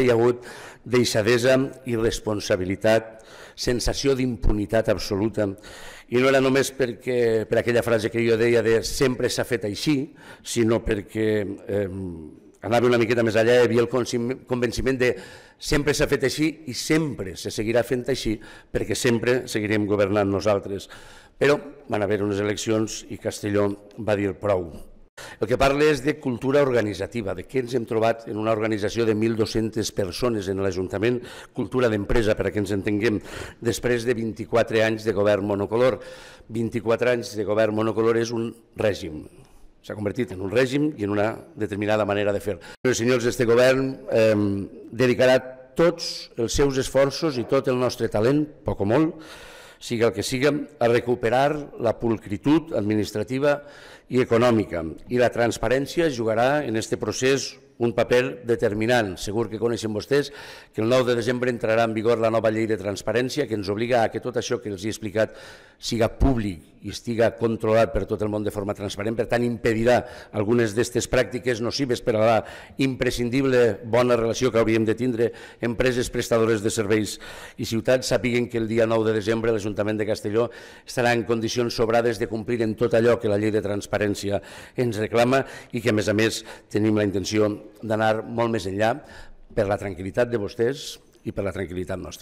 hi ha hagut deixadesa i responsabilitat, sensació d'impunitat absoluta. I no era només perquè, per aquella frase que jo deia de sempre s'ha fet així, sinó perquè eh, anava una miqueta més allà i hi havia el convenciment de sempre s'ha fet així i sempre se seguirà fent així perquè sempre seguirem governant nosaltres. Però van haver unes eleccions i Castelló va dir prou. El que parla és de cultura organitzativa, de què ens hem trobat en una organització de 1.200 persones en l'Ajuntament, cultura d'empresa, perquè ens entenguem, després de 24 anys de govern monocolor. 24 anys de govern monocolor és un règim, s'ha convertit en un règim i en una determinada manera de fer. Els senyors, d'aquest govern eh, dedicarà tots els seus esforços i tot el nostre talent, poc o molt, sigui el que siga, a recuperar la pulcritud administrativa i econòmica. I la transparència jugarà en aquest procés un paper determinant. Segur que coneixen vostès que el 9 de desembre entrarà en vigor la nova llei de transparència que ens obliga a que tot això que els he explicat siga públic i estiga controlat per tot el món de forma transparent, per tant impedirà algunes d'aquestes pràctiques nocives per a la imprescindible bona relació que hauríem de tindre empreses prestadores de serveis i ciutats. Sàpiguen que el dia 9 de desembre l'Ajuntament de Castelló estarà en condicions sobrades de complir en tot allò que la llei de transparència ens reclama i que a més a més tenim la intenció d'anar molt més enllà per la tranquil·litat de vostès i per la tranquil·litat nostra.